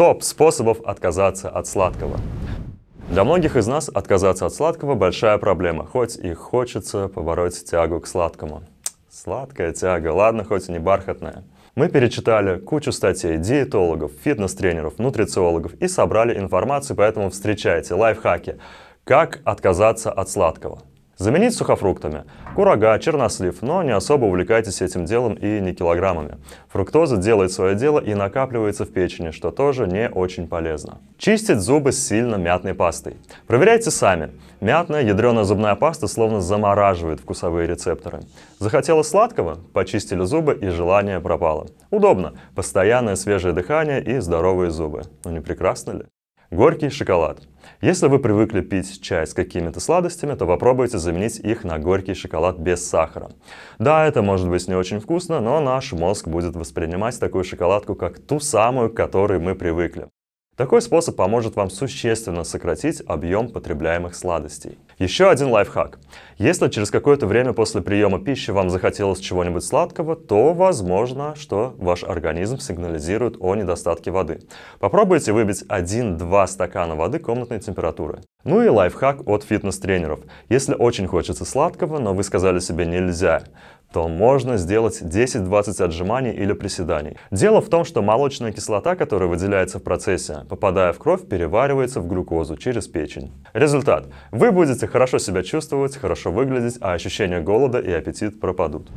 Топ способов отказаться от сладкого. Для многих из нас отказаться от сладкого – большая проблема, хоть и хочется побороть тягу к сладкому. Сладкая тяга, ладно, хоть и не бархатная. Мы перечитали кучу статей диетологов, фитнес-тренеров, нутрициологов и собрали информацию, поэтому встречайте лайфхаки. Как отказаться от сладкого? Заменить сухофруктами. Курага, чернослив, но не особо увлекайтесь этим делом и не килограммами. Фруктоза делает свое дело и накапливается в печени, что тоже не очень полезно. Чистить зубы сильно мятной пастой. Проверяйте сами. Мятная ядреная зубная паста словно замораживает вкусовые рецепторы. Захотела сладкого? Почистили зубы и желание пропало. Удобно. Постоянное свежее дыхание и здоровые зубы. Ну не прекрасно ли? Горький шоколад. Если вы привыкли пить чай с какими-то сладостями, то попробуйте заменить их на горький шоколад без сахара. Да, это может быть не очень вкусно, но наш мозг будет воспринимать такую шоколадку как ту самую, к которой мы привыкли. Такой способ поможет вам существенно сократить объем потребляемых сладостей. Еще один лайфхак. Если через какое-то время после приема пищи вам захотелось чего-нибудь сладкого, то возможно, что ваш организм сигнализирует о недостатке воды. Попробуйте выбить 1-2 стакана воды комнатной температуры. Ну и лайфхак от фитнес-тренеров. Если очень хочется сладкого, но вы сказали себе «нельзя», то можно сделать 10-20 отжиманий или приседаний. Дело в том, что молочная кислота, которая выделяется в процессе, попадая в кровь, переваривается в глюкозу через печень. Результат. Вы будете хорошо себя чувствовать, хорошо выглядеть, а ощущение голода и аппетит пропадут.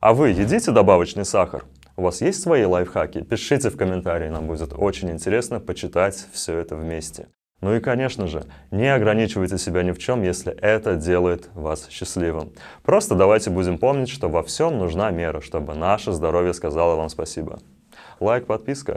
А вы едите добавочный сахар? У вас есть свои лайфхаки? Пишите в комментарии, нам будет очень интересно почитать все это вместе. Ну и, конечно же, не ограничивайте себя ни в чем, если это делает вас счастливым. Просто давайте будем помнить, что во всем нужна мера, чтобы наше здоровье сказало вам спасибо. Лайк, подписка.